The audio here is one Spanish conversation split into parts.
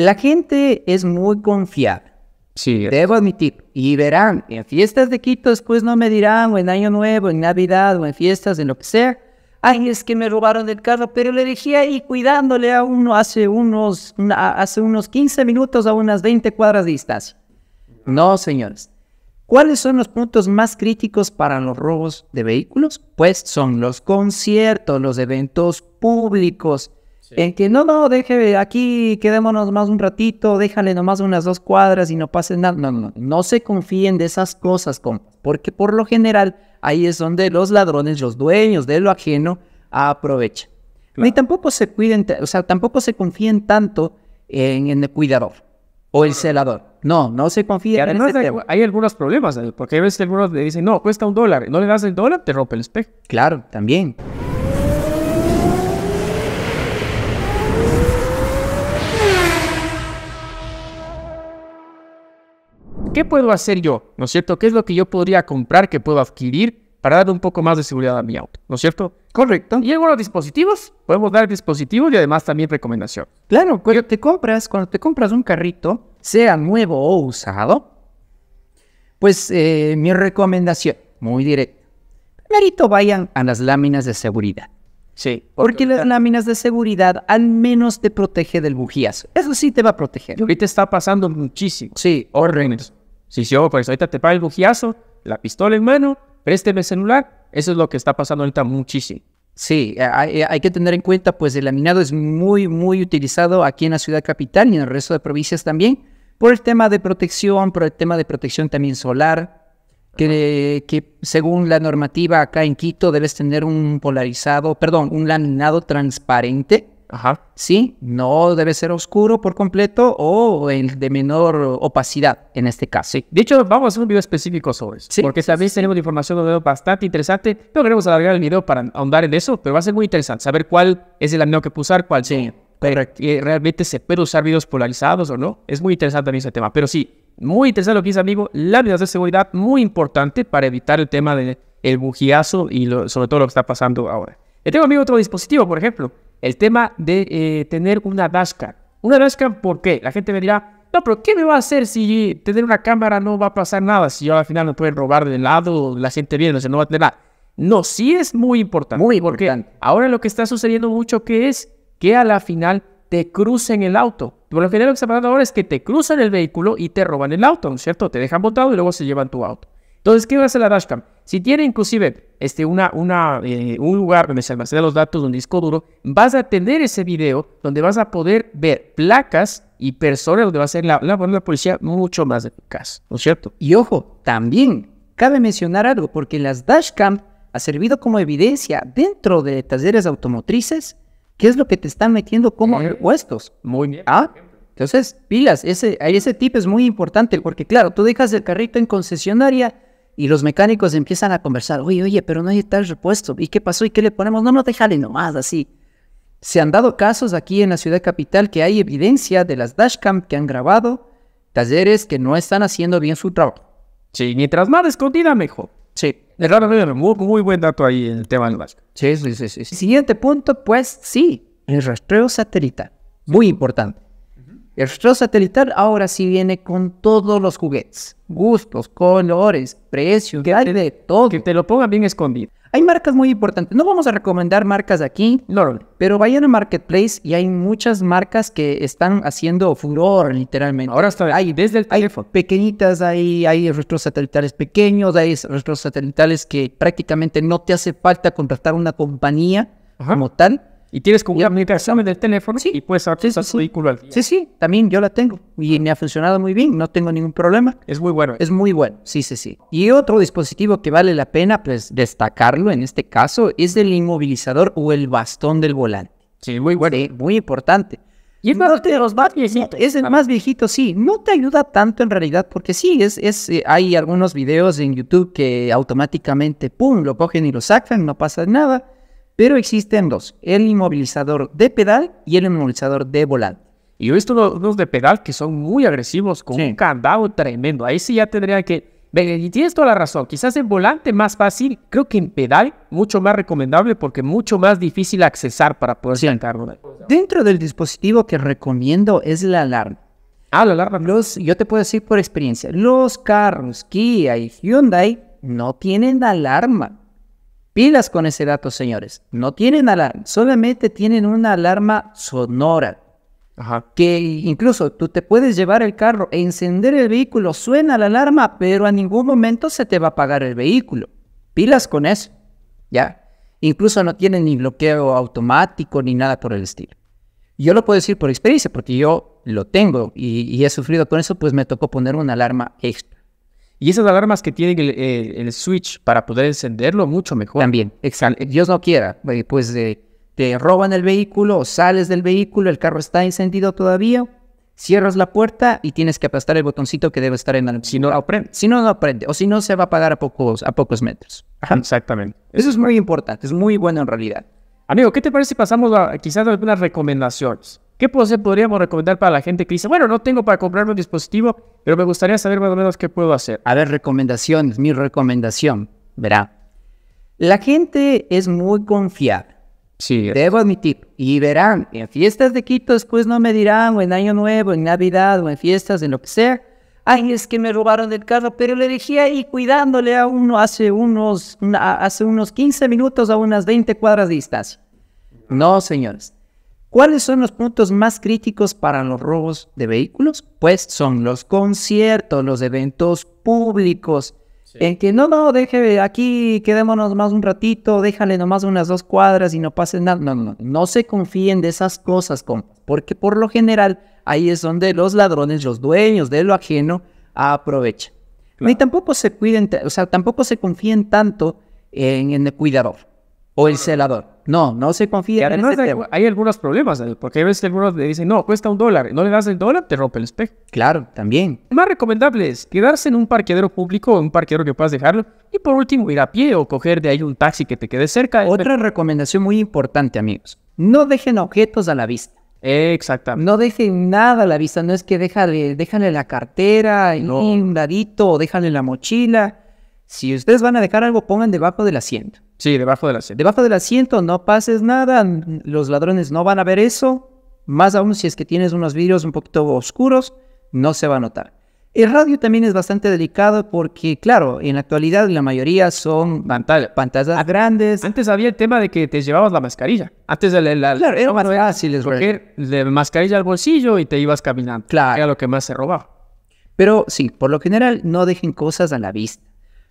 La gente es muy confiada. Sí. Debo admitir. Y verán, en fiestas de Quito después no me dirán, o en Año Nuevo, en Navidad, o en fiestas, en lo que sea. Ay, es que me robaron del carro, pero le dejé ahí cuidándole a uno hace unos, hace unos 15 minutos a unas 20 cuadras de distancia. No, señores. ¿Cuáles son los puntos más críticos para los robos de vehículos? Pues son los conciertos, los eventos públicos, en eh, que no, no, deje aquí, quedémonos más un ratito, déjale nomás unas dos cuadras y no pase nada. No, no, no, no se confíen de esas cosas, porque por lo general ahí es donde los ladrones, los dueños de lo ajeno, aprovechan. Y tampoco se cuiden, o sea, tampoco se confíen tanto en, el cuidador o el celador. No, no se confíen en hay, hay, algunos problemas, eh, porque a veces algunos le dicen, no, cuesta un dólar, no le das el dólar, te rompe el espejo. Claro, también. ¿qué puedo hacer yo? ¿No es cierto? ¿Qué es lo que yo podría comprar, que puedo adquirir para dar un poco más de seguridad a mi auto? ¿No es cierto? Correcto. Y algunos dispositivos, podemos dar dispositivos y además también recomendación. Claro, cuando te compras, cuando te compras un carrito, sea nuevo o usado, pues eh, mi recomendación, muy directa, primerito vayan a las láminas de seguridad. Sí. Porque, las láminas de seguridad al menos te protege del bujías. Eso sí te va a proteger. Y ahorita está pasando muchísimo. Sí, órdenes. Si yo, oh, pues ahorita te pago el bujiazo, la pistola en mano, présteme el celular, eso es lo que está pasando ahorita muchísimo. Sí, eh, hay, eh, hay, que tener en cuenta, pues el laminado es muy, muy utilizado aquí en la ciudad capital y en el resto de provincias también, por el tema de protección, por el tema de protección también solar, que, que, según la normativa acá en Quito debes tener un polarizado, perdón, un laminado transparente Ajá. Sí, no debe ser oscuro por completo o en, de menor opacidad en este caso. Sí. De hecho, vamos a hacer un video específico sobre eso. Sí. Porque también tenemos información bastante interesante. No queremos alargar el video para ahondar en eso, pero va a ser muy interesante saber cuál es el amino que pulsar, usar, cuál sí. Correcto. Y eh, realmente se puede usar videos polarizados o no. Es muy interesante también ese tema. Pero sí, muy interesante lo que dice amigo. La de seguridad muy importante para evitar el tema del el bujiazo y sobre todo lo que está pasando ahora. tengo amigo otro dispositivo, por ejemplo el tema de eh, tener una dashcam. Una dashcam, ¿por qué? La gente me dirá, no, pero ¿qué me va a hacer si tener una cámara no va a pasar nada? Si yo al final me pueden robar de lado, la gente viene, o sea, no va a tener nada. No, sí es muy importante. Muy importante. Porque ahora lo que está sucediendo mucho que es que a la final te crucen el auto. Por lo general lo que está pasando ahora es que te cruzan el vehículo y te roban el auto, ¿no es cierto? Te dejan botado y luego se llevan tu auto. Entonces, ¿qué va a hacer la dashcam? Si tiene inclusive este, una, una, eh, un lugar donde se almacenan los datos, un disco duro, vas a tener ese video donde vas a poder ver placas y personas donde va a ser la, policía mucho más eficaz, ¿no es cierto? Y ojo, también cabe mencionar algo, porque las dashcam ha servido como evidencia dentro de talleres automotrices, qué es lo que te están metiendo como puestos. Muy bien. ¿Ah? Entonces, pilas, ese, ese tip es muy importante porque, claro, tú dejas el carrito en concesionaria y los mecánicos empiezan a conversar, oye, oye, pero no hay tal repuesto, ¿y qué pasó? ¿Y qué le ponemos? No, no, déjale nomás, así. Se han dado casos aquí en la ciudad capital que hay evidencia de las dashcam que han grabado, talleres que no están haciendo bien su trabajo. Sí, mientras más escondida, mejor. Sí. Muy, muy buen dato ahí en el tema del dashcam. Sí, sí, sí, sí. Siguiente punto, pues sí, el rastreo satelital. Muy importante. El rostro satelital ahora sí viene con todos los juguetes, gustos, colores, precios, que de todo. Que te lo pongan bien escondido. Hay marcas muy importantes. No vamos a recomendar marcas aquí, pero vayan a Marketplace y hay muchas marcas que están haciendo furor, literalmente. Ahora está ahí, desde el teléfono. pequeñitas, hay, hay rostros satelitales pequeños, hay rostros satelitales que prácticamente no te hace falta contratar una compañía como tal y tienes como una aplicación del teléfono y puedes acceder sí, vehículo Sí, sí, también yo la tengo y me ha funcionado muy bien, no tengo ningún problema. Es muy bueno. Es muy bueno, sí, sí, sí. Y otro dispositivo que vale la pena pues, destacarlo en este caso es el inmovilizador o el bastón del volante. Sí, muy bueno. muy importante. Y es, los más viejito. es el más viejito, sí. No te ayuda tanto en realidad, porque sí, es, es, eh, hay algunos videos en YouTube que automáticamente, ¡pum!, lo cogen y lo sacan, no pasa nada. Pero existen dos, el inmovilizador de pedal y el inmovilizador de volante. Y he visto los, de pedal que son muy agresivos, con un candado tremendo. Ahí sí ya tendría que... Y tienes toda la razón, quizás en volante más fácil, creo que en pedal mucho más recomendable porque mucho más difícil accesar para poder sí. Dentro del dispositivo que recomiendo es la alarma. Ah, la alarma. yo te puedo decir por experiencia, los carros Kia y Hyundai no tienen alarma. Pilas con ese dato, señores. No tienen alarma, solamente tienen una alarma sonora. Que incluso tú te puedes llevar el carro e encender el vehículo, suena la alarma, pero a ningún momento se te va a apagar el vehículo. Pilas con eso, ¿ya? Incluso no tienen ni bloqueo automático ni nada por el estilo. Yo lo puedo decir por experiencia, porque yo lo tengo y he sufrido con eso, pues me tocó poner una alarma extra. Y esas alarmas que tiene el, switch para poder encenderlo, mucho mejor. También, eh, Dios no quiera, eh, pues eh, te roban el vehículo o sales del vehículo, el carro está encendido todavía, cierras la puerta y tienes que aplastar el botoncito que debe estar en la... Si no, no Si no, no prende. O si no, se va a apagar a pocos, a pocos metros. Exactamente. Eso es muy importante, es muy bueno en realidad. Amigo, ¿qué te parece si pasamos a quizás algunas recomendaciones? ¿Qué podríamos recomendar para la gente que dice, bueno, no tengo para comprarme un dispositivo, pero me gustaría saber más o menos qué puedo hacer? A ver, recomendaciones, mi recomendación, verá. La gente es muy confiada Sí. Debo admitir. Y verán, en fiestas de Quito después no me dirán, o en Año Nuevo, en Navidad, o en fiestas, en lo que sea. Ay, es que me robaron el carro, pero le dije ahí cuidándole a uno hace unos, hace unos 15 minutos a unas 20 cuadras de distancia. No, señores. ¿Cuáles son los puntos más críticos para los robos de vehículos? Pues son los conciertos, los eventos públicos, en que no, no, deje aquí, quedémonos más un ratito, déjale nomás unas dos cuadras y no pase nada. No, no, no, no se confíen de esas cosas, porque por lo general ahí es donde los ladrones, los dueños de lo ajeno, aprovechan. Y tampoco se cuiden, o sea, tampoco se confíen tanto en el cuidador o el celador. No, no se confía en hay, algunos problemas, eh, porque a veces algunos le dicen, no, cuesta un dólar, no le das el dólar, te rompe el espejo. Claro, también. más recomendable es quedarse en un parqueadero público o un parqueadero que puedas dejarlo, y por último ir a pie o coger de ahí un taxi que te quede cerca. Otra recomendación muy importante, amigos, no dejen objetos a la vista. Exactamente. No dejen nada a la vista, no es que déjale, déjale la cartera, no. un ladito, o déjale la mochila. Si ustedes van a dejar algo, pongan debajo del asiento. Sí, debajo del asiento. Debajo del asiento no pases nada, los ladrones no van a ver eso, más aún si es que tienes unos vidrios un poquito oscuros, no se va a notar. El radio también es bastante delicado porque, claro, en la actualidad la mayoría son pantallas grandes. Antes había el tema de que te llevabas la mascarilla. Antes de la, claro, era más fácil Porque la mascarilla al bolsillo y te ibas caminando. Claro. Era lo que más se robaba. Pero sí, por lo general no dejen cosas a la vista.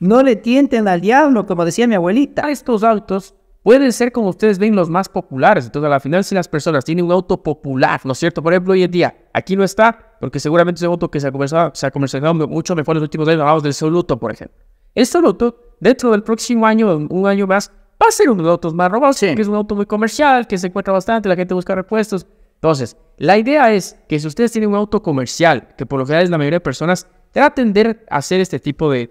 No le tienten al diablo, como decía mi abuelita. Ah, estos autos pueden ser, como ustedes ven, los más populares. Entonces, a la final, si las personas tienen un auto popular, ¿no es cierto? Por ejemplo, hoy en día, aquí no está, porque seguramente es un auto que se ha comercializado, se ha mucho mejor en los últimos años, hablamos del Soluto, por ejemplo. El este Soluto, dentro del próximo año, un año más, va a ser uno de los autos más robados, es un auto muy comercial, que se encuentra bastante, la gente busca repuestos. Entonces, la idea es que si ustedes tienen un auto comercial, que por lo general es la mayoría de personas, traten a hacer este tipo de,